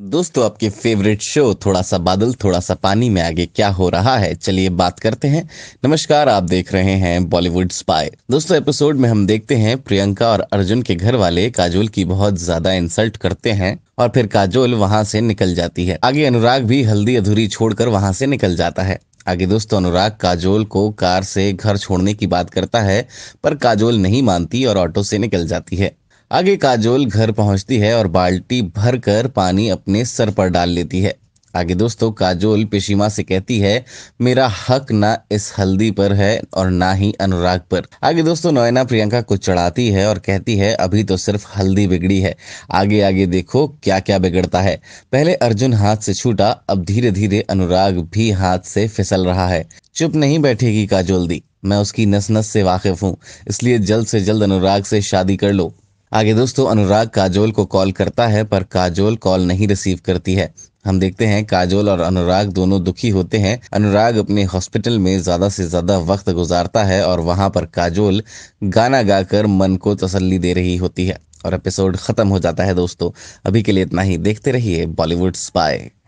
दोस्तों आपके favourite show थोड़ा सा बादल थोड़ा सा पानी में आगे क्या हो रहा है चलिए बात करते हैं नमस्कार आप देख रहे हैं बॉलीवुड स्पाई दोस्तों एपिसोड में हम देखते हैं प्रियंका और अर्जुन के घर वाले काजोल की बहुत ज्यादा इंसल्ट करते हैं और फिर काजोल वहां से निकल जाती है आगे अनुराग भी हल्दी अधूरी छोड़कर वहां से निकल जाता है आगे दोस्तों अनुराग काजोल को कार से घर छोड़ने की बात करता है पर काजोल नहीं मानती और ऑटो से निकल जाती है आगे काजोल घर पहुंचती है और बाल्टी भर कर पानी अपने सर पर डाल लेती है आगे दोस्तों काजोल पेशीमा से कहती है मेरा हक ना इस हल्दी पर है और ना ही अनुराग पर आगे दोस्तों नोयना प्रियंका को चढ़ाती है और कहती है अभी तो सिर्फ हल्दी बिगड़ी है आगे आगे देखो क्या क्या बिगड़ता है पहले अर्जुन हाथ से छूटा अब धीरे धीरे अनुराग भी हाथ से फिसल रहा है चुप नहीं बैठेगी काजोल दी मैं उसकी नस नस से वाकिफ हूँ इसलिए जल्द से जल्द अनुराग से शादी कर लो आगे दोस्तों अनुराग काजोल को कॉल करता है पर काजोल कॉल नहीं रिसीव करती है हम देखते हैं काजोल और अनुराग दोनों दुखी होते हैं अनुराग अपने हॉस्पिटल में ज्यादा से ज्यादा वक्त गुजारता है और वहां पर काजोल गाना गाकर मन को तसल्ली दे रही होती है और एपिसोड खत्म हो जाता है दोस्तों अभी के लिए इतना ही देखते रहिए बॉलीवुड स्पाई